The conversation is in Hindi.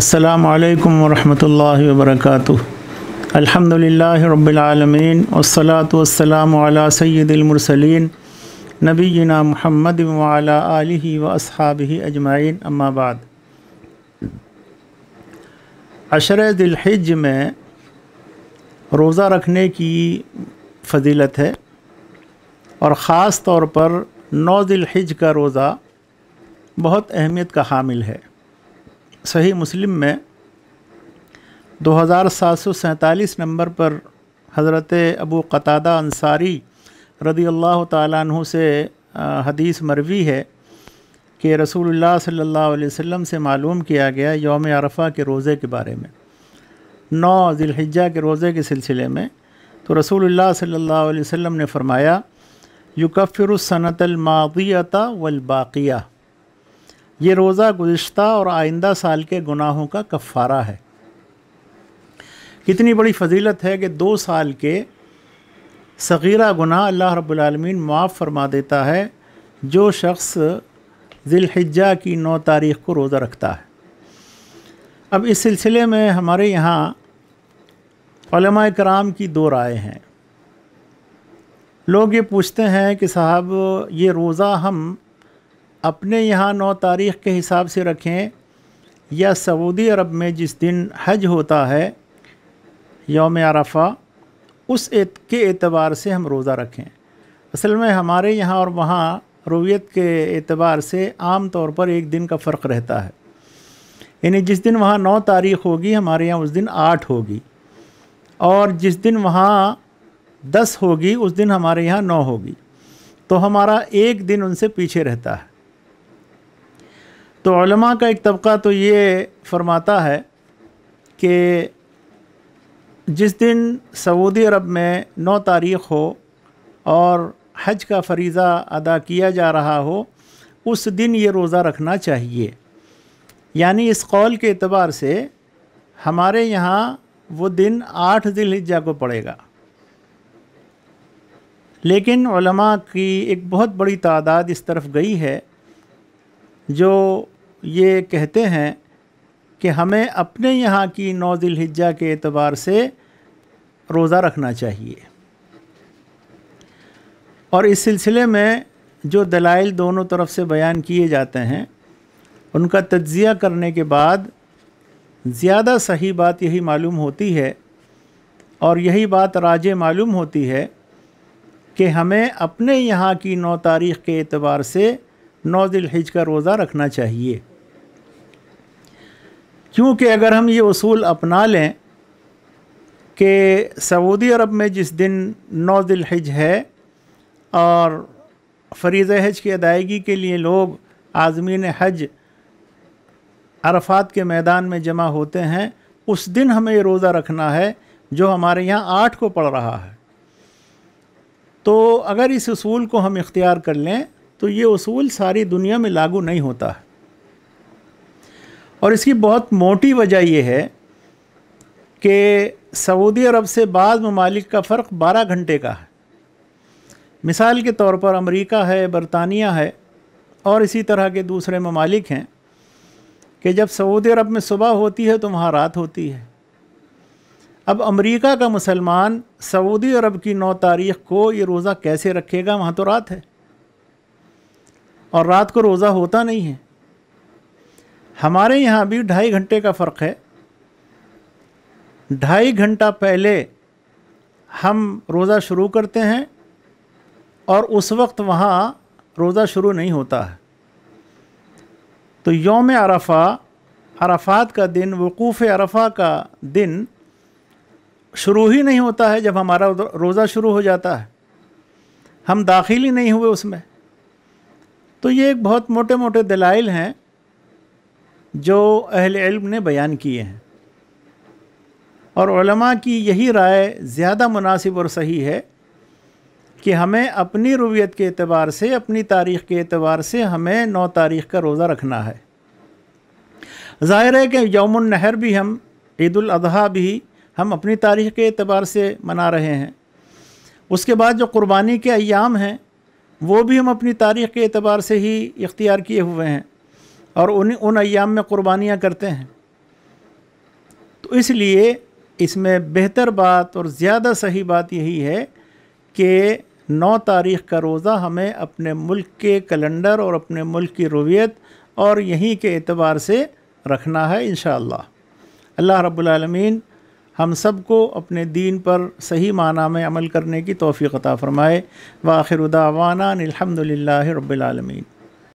अस्सलाम वालेकुम रहमतुल्लाहि व बरकातुहू अल्हम्दुलिल्लाहि रब्बिल आलमीन वस्सलातु वस्सलामु अला सय्यिदिल मुरसलीन नबीना मुहम्मद व अला आलिहि व अजमाइन अम्मा बाद अशर दिलहिज में रोज़ा रखने की फजीलत है और ख़ास तौर पर नौ दिलहिज का रोज़ा बहुत अहमियत का हामिल है सही मुस्लिम में दो हज़ार सात सौ सैंतालीस नंबर पर हज़रत अबू कतादा अंसारी रदी अल्लाह तु से हदीस मरवी है कि रसूलुल्लाह सल्लल्लाहु अलैहि वसल्लम से मालूम किया गया योम अरफा के रोज़े के बारे में नौ जिलहिजा के रोज़े के सिलसिले में तो रसूलुल्लाह सल्लल्लाहु अलैहि वसल्लम ने फ़रमाया युकफ़िर वलबाक़िया ये रोज़ा गुज्त और आइंदा साल के गुनाहों का कफ़ारा है कितनी बड़ी फजीलत है कि दो साल के सगीरा गुनाह अल्लाह रब्लमिन माफ़ फरमा देता है जो शख्स जिलहिजा की नौ तारीख़ को रोज़ा रखता है अब इस सिलसिले में हमारे यहाँ कराम की दो राय हैं लोग ये पूछते हैं कि साहब ये रोज़ा हम अपने यहाँ नौ तारीख़ के हिसाब से रखें या सऊदी अरब में जिस दिन हज होता है योम आरफा उस एत के एतबार से हम रोज़ा रखें असल में हमारे यहाँ और वहाँ रोवियत के एतबार से आम तौर पर एक दिन का फ़र्क रहता है यानी जिस दिन वहाँ नौ तारीख़ होगी हमारे यहाँ उस दिन आठ होगी और जिस दिन वहाँ दस होगी उस दिन हमारे यहाँ नौ होगी तो हमारा एक दिन उनसे पीछे रहता है तो का एक तबका तो ये फरमाता है कि जिस दिन सऊदी अरब में नौ तारीख़ हो और हज का फरीज़ा अदा किया जा रहा हो उस दिन ये रोज़ा रखना चाहिए यानी इस कौल के अतबार से हमारे यहाँ वो दिन आठ हिज्जा को पड़ेगा लेकिन की एक बहुत बड़ी तादाद इस तरफ गई है जो ये कहते हैं कि हमें अपने यहाँ की नौ हिज्जा के अतबार से रोज़ा रखना चाहिए और इस सिलसिले में जो दलाइल दोनों तरफ से बयान किए जाते हैं उनका तज्ज़िया करने के बाद ज़्यादा सही बात यही मालूम होती है और यही बात राज मालूम होती है कि हमें अपने यहाँ की नौ तारीख़ के अतबार से नौ हिज का रोज़ा रखना चाहिए क्योंकि अगर हम ये असूल अपना लें कि सऊदी अरब में जिस दिन नौ हिज है और फरीज़ हज की अदायगी के लिए लोग आज़मीन हज अरफात के मैदान में जमा होते हैं उस दिन हमें रोज़ा रखना है जो हमारे यहाँ आठ को पड़ रहा है तो अगर इस असूल को हम इख्तियार कर लें तो ये उसूल सारी दुनिया में लागू नहीं होता है और इसकी बहुत मोटी वजह यह है कि सऊदी अरब से बाद ममालिक का फ़र्क 12 घंटे का है मिसाल के तौर पर अमेरिका है बरतानिया है और इसी तरह के दूसरे ममालिक हैं कि जब सऊदी अरब में सुबह होती है तो वहाँ रात होती है अब अमेरिका का मुसलमान सऊदी अरब की नौ तारीख को ये रोज़ा कैसे रखेगा वहाँ तो रात है और रात को रोज़ा होता नहीं है हमारे यहाँ भी ढाई घंटे का फ़र्क है ढाई घंटा पहले हम रोज़ा शुरू करते हैं और उस वक्त वहाँ रोज़ा शुरू नहीं होता है तो योम अरफा अरफात का दिन वकूफ़ अरफा का दिन शुरू ही नहीं होता है जब हमारा रोज़ा शुरू हो जाता है हम दाखिल ही नहीं हुए उसमें तो ये एक बहुत मोटे मोटे दलाइल हैं जो अहल इल्म ने बयान किए हैं और उलमा की यही राय ज़्यादा मुनासिब और सही है कि हमें अपनी रुवियत के अतबार से अपनी तारीख़ के अतबार से हमें नौ तारीख़ का रोज़ा रखना है ज़ाहिर है कि यौम नहर भी हम ईदाजी भी हम अपनी तारीख़ के अतबार से मना रहे हैं उसके बाद जो क़ुरबानी के अयाम हैं वो भी हम अपनी तारीख़ के अतबार से ही इख्तियार किए हुए हैं और उन उन अयाम में क़ुरबानियाँ करते हैं तो इसलिए इसमें बेहतर बात और ज़्यादा सही बात यही है कि नौ तारीख़ का रोज़ा हमें अपने मुल्क के कैलेंडर और अपने मुल्क की रवियत और यहीं के अतबार से रखना है इन अल्लाह रबालमीन हम सबको अपने दीन पर सही माना में अमल करने की तोफ़ी अता फ़रमाए वाखिर उदावाना अलहमदिल्ला रबालमीन